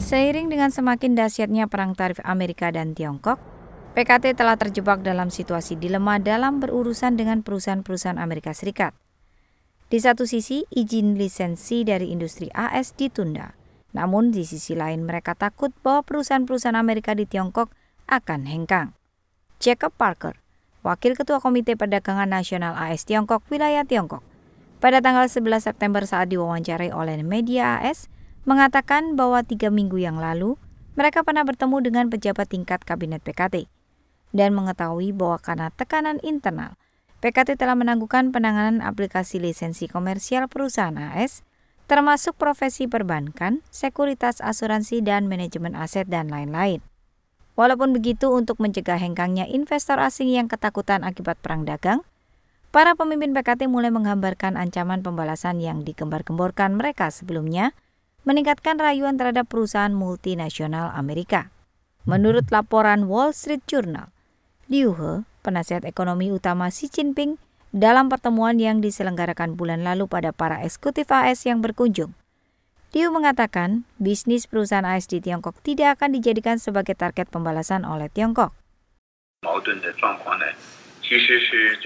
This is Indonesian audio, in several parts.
Seiring dengan semakin dahsyatnya perang tarif Amerika dan Tiongkok, PKT telah terjebak dalam situasi dilema dalam berurusan dengan perusahaan-perusahaan Amerika Serikat. Di satu sisi, izin lisensi dari industri AS ditunda. Namun di sisi lain mereka takut bahwa perusahaan-perusahaan Amerika di Tiongkok akan hengkang. Jacob Parker, Wakil Ketua Komite Perdagangan Nasional AS Tiongkok wilayah Tiongkok, pada tanggal 11 September saat diwawancarai oleh media AS, mengatakan bahwa tiga minggu yang lalu mereka pernah bertemu dengan pejabat tingkat Kabinet PKT dan mengetahui bahwa karena tekanan internal, PKT telah menangguhkan penanganan aplikasi lisensi komersial perusahaan AS, termasuk profesi perbankan, sekuritas asuransi, dan manajemen aset, dan lain-lain. Walaupun begitu, untuk mencegah hengkangnya investor asing yang ketakutan akibat perang dagang, para pemimpin PKT mulai menghambarkan ancaman pembalasan yang digembar-gemborkan mereka sebelumnya – meningkatkan rayuan terhadap perusahaan multinasional Amerika. Menurut laporan Wall Street Journal, Liu He, penasihat ekonomi utama Xi Jinping, dalam pertemuan yang diselenggarakan bulan lalu pada para eksekutif AS yang berkunjung. Liu mengatakan bisnis perusahaan AS di Tiongkok tidak akan dijadikan sebagai target pembalasan oleh Tiongkok.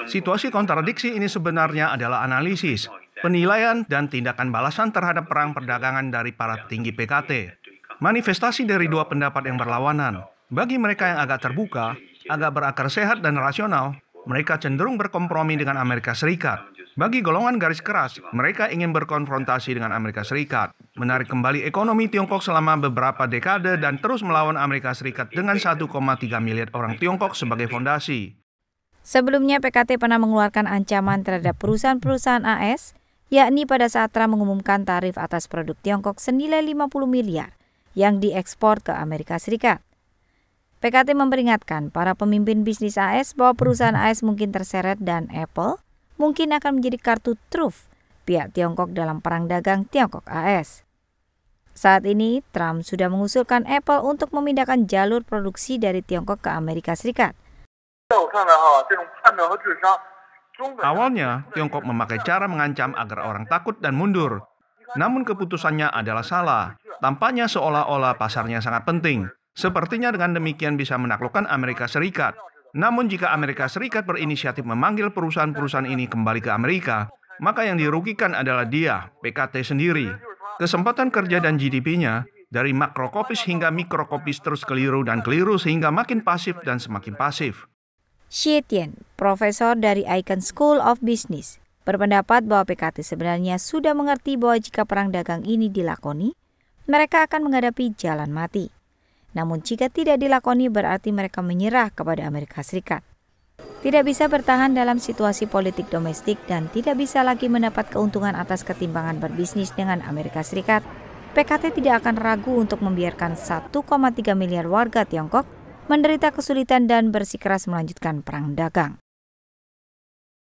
Situasi kontradiksi ini sebenarnya adalah analisis penilaian dan tindakan balasan terhadap perang perdagangan dari para petinggi PKT. Manifestasi dari dua pendapat yang berlawanan. Bagi mereka yang agak terbuka, agak berakar sehat dan rasional, mereka cenderung berkompromi dengan Amerika Serikat. Bagi golongan garis keras, mereka ingin berkonfrontasi dengan Amerika Serikat, menarik kembali ekonomi Tiongkok selama beberapa dekade dan terus melawan Amerika Serikat dengan 1,3 miliar orang Tiongkok sebagai fondasi. Sebelumnya PKT pernah mengeluarkan ancaman terhadap perusahaan-perusahaan AS yakni pada saat Trump mengumumkan tarif atas produk Tiongkok senilai 50 miliar yang diekspor ke Amerika Serikat. PKT memperingatkan para pemimpin bisnis AS bahwa perusahaan AS mungkin terseret dan Apple mungkin akan menjadi kartu truf pihak Tiongkok dalam perang dagang Tiongkok AS. Saat ini, Trump sudah mengusulkan Apple untuk memindahkan jalur produksi dari Tiongkok ke Amerika Serikat. Awalnya, Tiongkok memakai cara mengancam agar orang takut dan mundur. Namun keputusannya adalah salah. Tampaknya seolah-olah pasarnya sangat penting. Sepertinya dengan demikian bisa menaklukkan Amerika Serikat. Namun jika Amerika Serikat berinisiatif memanggil perusahaan-perusahaan ini kembali ke Amerika, maka yang dirugikan adalah dia, PKT sendiri. Kesempatan kerja dan GDP-nya dari makrokopis hingga mikrokopis terus keliru dan keliru sehingga makin pasif dan semakin pasif. Tian, profesor dari Icon School of Business, berpendapat bahwa PKT sebenarnya sudah mengerti bahwa jika perang dagang ini dilakoni, mereka akan menghadapi jalan mati. Namun jika tidak dilakoni berarti mereka menyerah kepada Amerika Serikat. Tidak bisa bertahan dalam situasi politik domestik dan tidak bisa lagi mendapat keuntungan atas ketimpangan berbisnis dengan Amerika Serikat, PKT tidak akan ragu untuk membiarkan 1,3 miliar warga Tiongkok menderita kesulitan dan bersikeras melanjutkan perang dagang.